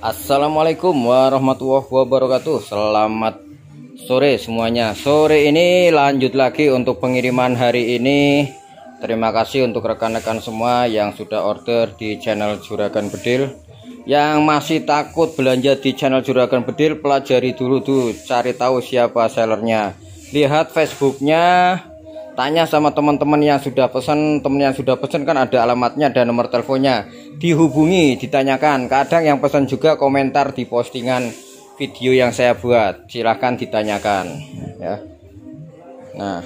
Assalamualaikum warahmatullahi wabarakatuh Selamat sore semuanya Sore ini lanjut lagi untuk pengiriman hari ini Terima kasih untuk rekan-rekan semua yang sudah order di channel Juragan Bedil Yang masih takut belanja di channel Juragan Bedil Pelajari dulu tuh cari tahu siapa sellernya Lihat Facebooknya tanya sama teman-teman yang sudah pesan teman yang sudah pesan kan ada alamatnya dan nomor teleponnya dihubungi ditanyakan kadang yang pesan juga komentar di postingan video yang saya buat silahkan ditanyakan ya nah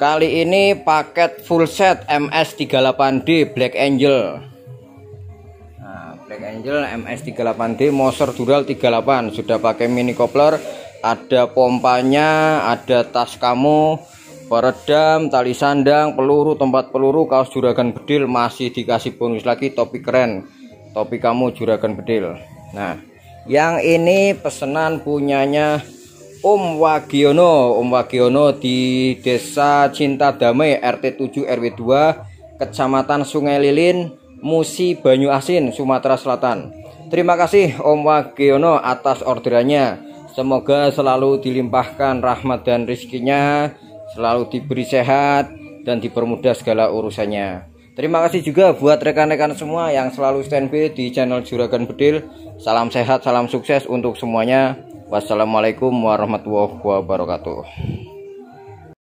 kali ini paket full set MS38D Black Angel nah, Black Angel MS38D Moser Dural 38 sudah pakai mini coupler ada pompanya ada tas kamu peredam, tali sandang, peluru, tempat peluru, kaos juragan bedil masih dikasih bonus lagi topi keren. Topi kamu juragan bedil. Nah, yang ini pesanan punyanya Om Wagiono, Om Wagiono di Desa Cinta Damai RT 7 RW 2 Kecamatan Sungai Lilin, Musi Banyu Asin, Sumatera Selatan. Terima kasih Om Wagiono atas orderannya. Semoga selalu dilimpahkan rahmat dan rizkinya selalu diberi sehat dan dipermudah segala urusannya. Terima kasih juga buat rekan-rekan semua yang selalu standby di channel Juragan Bedil. Salam sehat, salam sukses untuk semuanya. Wassalamualaikum warahmatullahi wabarakatuh.